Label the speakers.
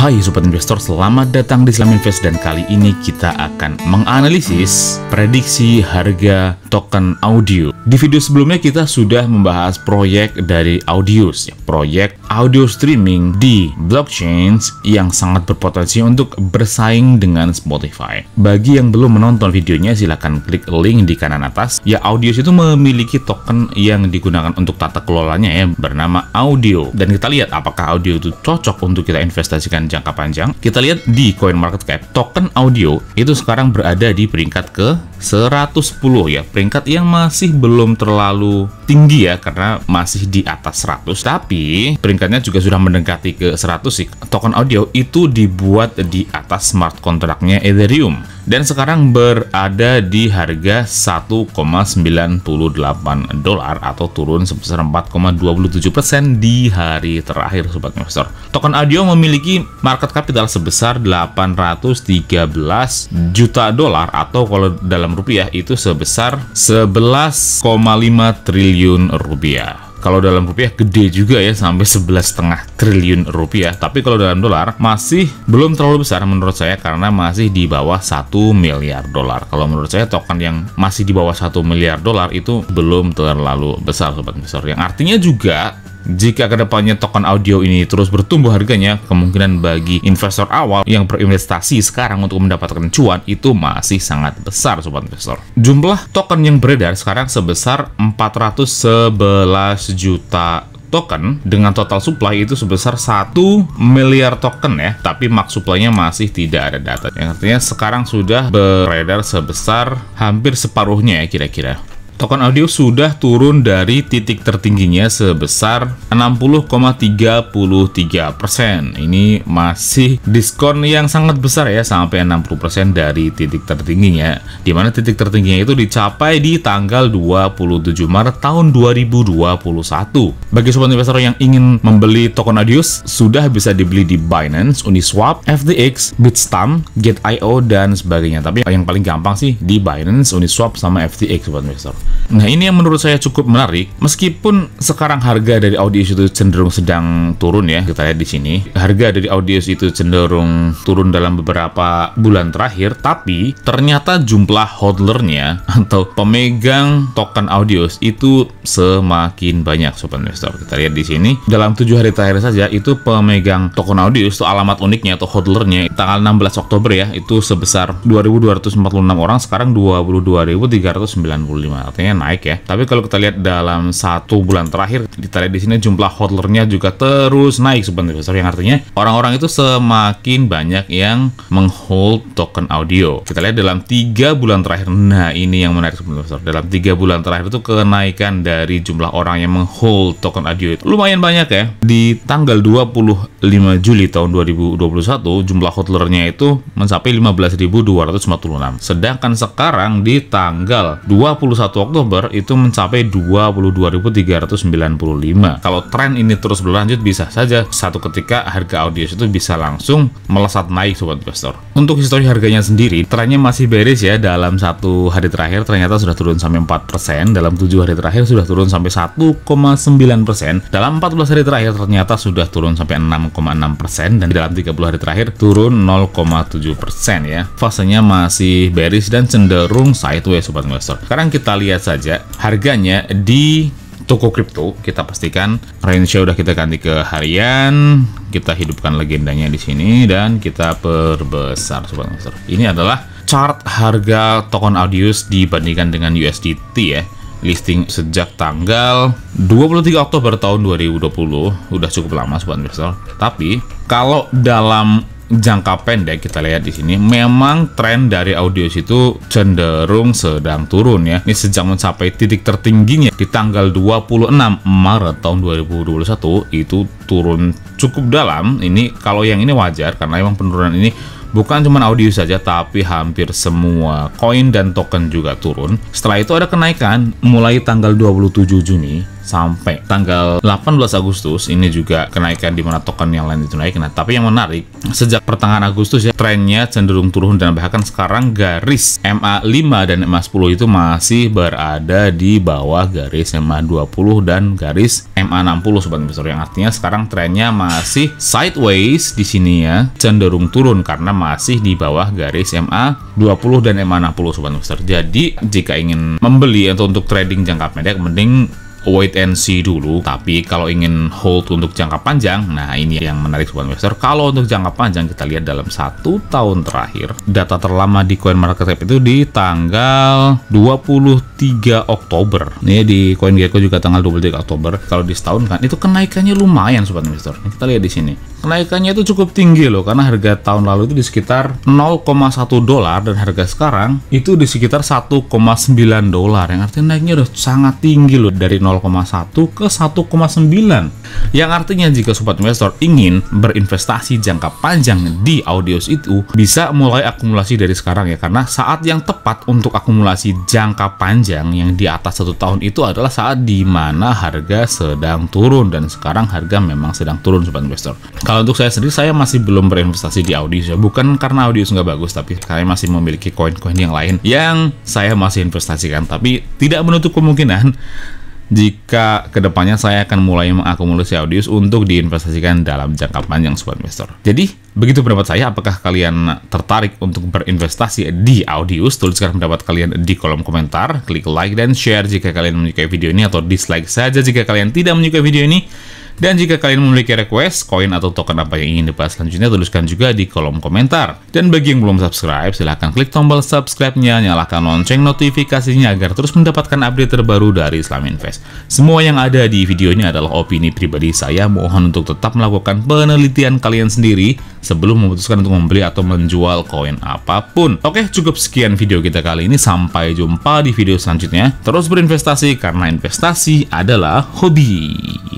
Speaker 1: Hai Sobat Investor, selamat datang di Islam Invest dan kali ini kita akan menganalisis prediksi harga token audio. Di video sebelumnya kita sudah membahas proyek dari Audius, proyek audio streaming di blockchain yang sangat berpotensi untuk bersaing dengan Spotify. Bagi yang belum menonton videonya, silahkan klik link di kanan atas. Ya, Audius itu memiliki token yang digunakan untuk tata kelolanya ya, bernama Audio. Dan kita lihat apakah Audio itu cocok untuk kita investasikan jangka panjang, kita lihat di Coin Market Cap token audio itu sekarang berada di peringkat ke 110 ya, peringkat yang masih belum terlalu tinggi ya karena masih di atas 100, tapi peringkatnya juga sudah mendekati ke 100 sih. Token audio itu dibuat di atas smart kontraknya Ethereum dan sekarang berada di harga 1,98 dolar atau turun sebesar 4,27% di hari terakhir sobat investor. Token audio memiliki market capital sebesar 813 juta dolar atau kalau dalam rupiah itu sebesar 11,5 triliun rupiah kalau dalam rupiah gede juga ya sampai 11,5 triliun rupiah tapi kalau dalam dolar masih belum terlalu besar menurut saya karena masih di bawah 1 miliar dolar kalau menurut saya token yang masih di bawah 1 miliar dolar itu belum terlalu besar sobat investor yang artinya juga jika kedepannya token audio ini terus bertumbuh harganya, kemungkinan bagi investor awal yang berinvestasi sekarang untuk mendapatkan cuan itu masih sangat besar, sobat investor. Jumlah token yang beredar sekarang sebesar 411 juta token dengan total supply itu sebesar 1 miliar token ya tapi max supply-nya masih tidak ada data yang artinya sekarang sudah beredar sebesar hampir separuhnya ya kira-kira Token audio sudah turun dari titik tertingginya sebesar 60,33%. Ini masih diskon yang sangat besar ya sampai 60% dari titik tertingginya. Di mana titik tertingginya itu dicapai di tanggal 27 Maret tahun 2021. Bagi sobat investor yang ingin membeli token audio sudah bisa dibeli di Binance, Uniswap, FTX, Bitstamp, Gate.io dan sebagainya. Tapi yang paling gampang sih di Binance, Uniswap sama FTX sobat investor. Nah ini yang menurut saya cukup menarik, meskipun sekarang harga dari Audius itu cenderung sedang turun ya, kita lihat di sini. Harga dari Audius itu cenderung turun dalam beberapa bulan terakhir, tapi ternyata jumlah hodlernya atau pemegang token Audius itu semakin banyak Sobat Investor. Kita lihat di sini, dalam tujuh hari terakhir saja itu pemegang token Audius Itu alamat uniknya atau hodlernya tanggal 16 Oktober ya, itu sebesar 2.246 orang, sekarang 22.395 artinya naik ya. Tapi kalau kita lihat dalam satu bulan terakhir, kita lihat di sini jumlah hodlernya juga terus naik sebenarnya investor yang artinya orang-orang itu semakin banyak yang menghold token audio. Kita lihat dalam tiga bulan terakhir, nah ini yang menarik sebenarnya investor. Dalam tiga bulan terakhir itu kenaikan dari jumlah orang yang menghold token audio itu lumayan banyak ya. Di tanggal 25 Juli tahun 2021 jumlah hodlernya itu mencapai 15.256. Sedangkan sekarang di tanggal 21 Oktober Oktober itu mencapai 22.395. Kalau tren ini terus berlanjut bisa saja satu ketika harga audios itu bisa langsung melesat naik sobat investor. Untuk histori harganya sendiri, trennya masih beres ya dalam satu hari terakhir ternyata sudah turun sampai 4%, dalam 7 hari terakhir sudah turun sampai 1,9%, dalam 14 hari terakhir ternyata sudah turun sampai 6,6% dan dalam 30 hari terakhir turun 0,7% ya. Fasenya masih bearish dan cenderung sideways sobat investor. Sekarang kita lihat lihat saja harganya di toko kripto kita pastikan range-nya udah kita ganti ke harian kita hidupkan legendanya di sini dan kita perbesar sobat ini adalah chart harga token Audius dibandingkan dengan USDT ya listing sejak tanggal 23 Oktober tahun 2020 udah cukup lama sobat investor tapi kalau dalam jangka pendek kita lihat di sini memang tren dari audios itu cenderung sedang turun ya. Ini sejak mencapai titik tertingginya di tanggal 26 Maret tahun 2021 itu turun cukup dalam. Ini kalau yang ini wajar karena memang penurunan ini Bukan cuma audio saja, tapi hampir semua koin dan token juga turun. Setelah itu ada kenaikan mulai tanggal 27 Juni sampai tanggal 18 Agustus ini juga kenaikan di mana token yang lain itu naik. Nah, tapi yang menarik sejak pertengahan Agustus ya trennya cenderung turun dan bahkan sekarang garis MA5 dan MA10 itu masih berada di bawah garis MA20 dan garis MA60 sobat investor yang artinya sekarang trennya masih sideways di sini ya, cenderung turun karena masih di bawah garis MA20 dan MA60 sobat investor. Jadi, jika ingin membeli atau untuk trading jangka pendek mending wait and see dulu. Tapi kalau ingin hold untuk jangka panjang, nah ini yang menarik sobat investor. Kalau untuk jangka panjang kita lihat dalam satu tahun terakhir, data terlama di market cap itu di tanggal 20. 23 Oktober ini iya, di koin CoinGecko juga tanggal 23 Oktober kalau di setahun kan itu kenaikannya lumayan sobat investor kita lihat di sini kenaikannya itu cukup tinggi loh karena harga tahun lalu itu di sekitar 0,1 dolar dan harga sekarang itu di sekitar 1,9 dolar yang artinya naiknya udah sangat tinggi loh dari 0,1 ke 1,9 yang artinya jika sobat investor ingin berinvestasi jangka panjang di Audios itu bisa mulai akumulasi dari sekarang ya karena saat yang tepat untuk akumulasi jangka panjang panjang yang di atas satu tahun itu adalah saat di mana harga sedang turun dan sekarang harga memang sedang turun sobat investor. Kalau untuk saya sendiri saya masih belum berinvestasi di Audius ya bukan karena Audius nggak bagus tapi saya masih memiliki koin-koin yang lain yang saya masih investasikan tapi tidak menutup kemungkinan jika kedepannya saya akan mulai mengakumulasi audius untuk diinvestasikan dalam jangka panjang sobat investor. Jadi, begitu pendapat saya, apakah kalian tertarik untuk berinvestasi di audius? Tuliskan pendapat kalian di kolom komentar, klik like dan share jika kalian menyukai video ini atau dislike saja jika kalian tidak menyukai video ini. Dan jika kalian memiliki request, koin atau token apa yang ingin dibahas selanjutnya, tuliskan juga di kolom komentar. Dan bagi yang belum subscribe, silahkan klik tombol subscribe-nya, nyalakan lonceng notifikasinya agar terus mendapatkan update terbaru dari Islam Invest. Semua yang ada di videonya adalah opini pribadi saya, mohon untuk tetap melakukan penelitian kalian sendiri sebelum memutuskan untuk membeli atau menjual koin apapun. Oke, cukup sekian video kita kali ini, sampai jumpa di video selanjutnya. Terus berinvestasi karena investasi adalah hobi.